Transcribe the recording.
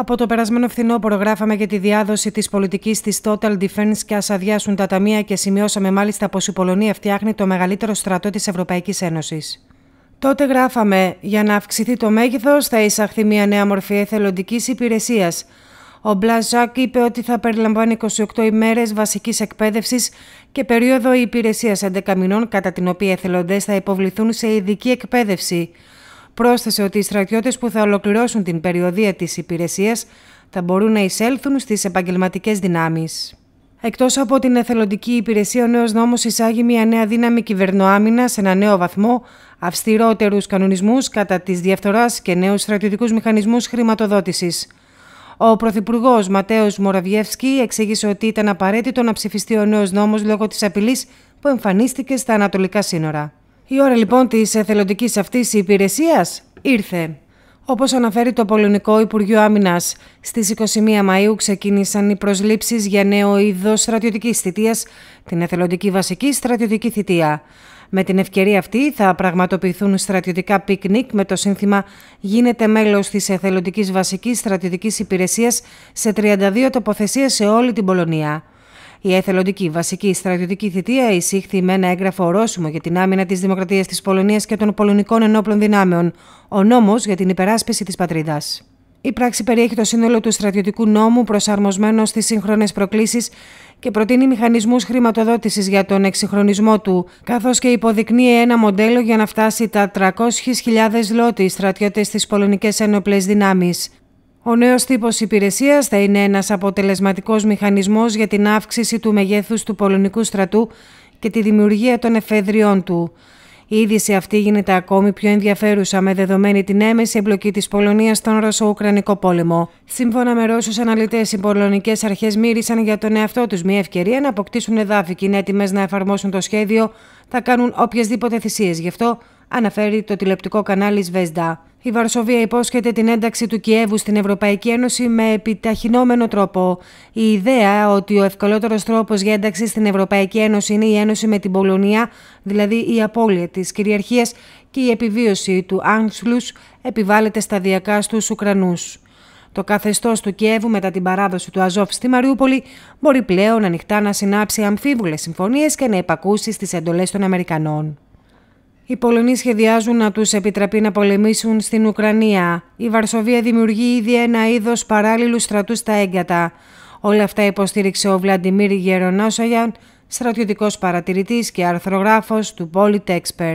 Από το περασμένο φθηνό προγράφαμε για τη διάδοση της πολιτικής της Total Defense και ας αδειάσουν τα ταμεία και σημειώσαμε μάλιστα πως η Πολωνία φτιάχνει το μεγαλύτερο στρατό της Ευρωπαϊκής Ένωσης. Τότε γράφαμε: Για να αυξηθεί το μέγεθος, θα εισαχθεί μια νέα μορφή εθελοντικής υπηρεσίας. Ο Μπλαζάκ είπε ότι θα περιλαμβάνει 28 ημέρες βασικής εκπαίδευσης και περίοδο υπηρεσίας 11 μηνών, κατά την οποία εθελοντές θα υποβληθούν σε ειδική εκπαίδευση. Πρόσθεσε ότι οι στρατιώτες που θα ολοκληρώσουν την περιοδία της υπηρεσίας θα μπορούν να εισέλθουν στις επαγγελματικές δυνάμεις. Εκτός από την εθελοντική υπηρεσία, ο νέος νόμος εισάγει μια νέα δύναμη κυβερνοάμυνας σε ένα νέο βαθμό, αυστηρότερους κανονισμούς κατά της διαφθοράς και νέους στρατιωτικούς μηχανισμούς χρηματοδότησης. Ο Πρωθυπουργός Ματέος Μοραβιεύσκη εξήγησε ότι ήταν απαραίτητο να ψηφιστεί ο νέος νόμος λόγω της απειλής που εμφανίστηκε στα ανατολικά σύνορα. Η ώρα λοιπόν της εθελοντικής αυτής υπηρεσίας ήρθε. Όπως αναφέρει το Πολωνικό Υπουργείο Άμυνας, στις 21 Μαου ξεκίνησαν οι προσλήψεις για νέο είδος στρατιωτικής θητείας, την εθελοντική βασική στρατιωτική θητεία. Με την ευκαιρία αυτή θα πραγματοποιηθούν στρατιωτικά πικνίκ με το σύνθημα «Γίνεται μέλος της εθελοντικής βασικής στρατιωτικής υπηρεσίας σε 32 τοποθεσίες σε όλη την Πολωνία». Η εθελοντική βασική στρατιωτική θητεία εισήχθη με ένα έγγραφο ορόσημο για την άμυνα της Δημοκρατίας της Πολωνίας και των πολωνικών ενόπλων δυνάμεων, ο νόμος για την υπεράσπιση της πατρίδας. Η πράξη περιέχει το σύνολο του στρατιωτικού νόμου προσαρμοσμένο στις σύγχρονες προκλήσεις και προτείνει μηχανισμούς χρηματοδότησης για τον εξυγχρονισμό του, καθώς και υποδεικνύει ένα μοντέλο για να φτάσει τα 300.000 λότι στρατιώτες στι πολωνικές ένοπλε δυνάμεις. Ο νέος τύπος υπηρεσίας θα είναι ένας αποτελεσματικός μηχανισμός για την αύξηση του μεγέθους του πολωνικού στρατού και τη δημιουργία των εφεδριών του. Η είδηση αυτή γίνεται ακόμη πιο ενδιαφέρουσα με δεδομένη την έμεση εμπλοκή της Πολωνίας στον Ρωσο-Ουκρανικό πόλεμο. Σύμφωνα με Ρώσους αναλυτές, οι πολωνικές αρχές μύρισαν για τον εαυτό τους μια ευκαιρία να αποκτήσουν εδάφη και είναι έτοιμες να εφαρμόσουν το σχέδιο, θα κάνουν οποιασδήποτε θυσίες. Γι' αυτό αναφέρει το τηλεπτικό κανάλι Σβέσδα. Η Βαρσοβία υπόσχεται την ένταξη του Κιέβου στην Ευρωπαϊκή Ένωση με επιταχυνόμενο τρόπο. Η ιδέα ότι ο ευκολότερος τρόπος για ένταξη στην Ευρωπαϊκή Ένωση είναι η ένωση με την Πολωνία, δηλαδή η απώλεια της κυριαρχίας και η επιβίωση του Άνσλου, επιβάλλεται σταδιακά στους Ουκρανούς. Το καθεστώς του Κιέβου μετά την παράδοση του Αζόφ στη Μαριούπολη μπορεί πλέον ανοιχτά να συνάψει αμφίβουλε συμφωνίες και να υπακούσει στις εντολές των Αμερικανών. Οι Πολωνοί σχεδιάζουν να τους επιτραπεί να πολεμήσουν στην Ουκρανία. Η Βαρσοβία δημιουργεί ήδη ένα είδος παράλληλου στρατού στα έγκατα. Όλα αυτά υποστήριξε ο Βλαντιμίρ Γερονάσογιαν, στρατιωτικός παρατηρητής και αρθρογράφος του Polit Expert.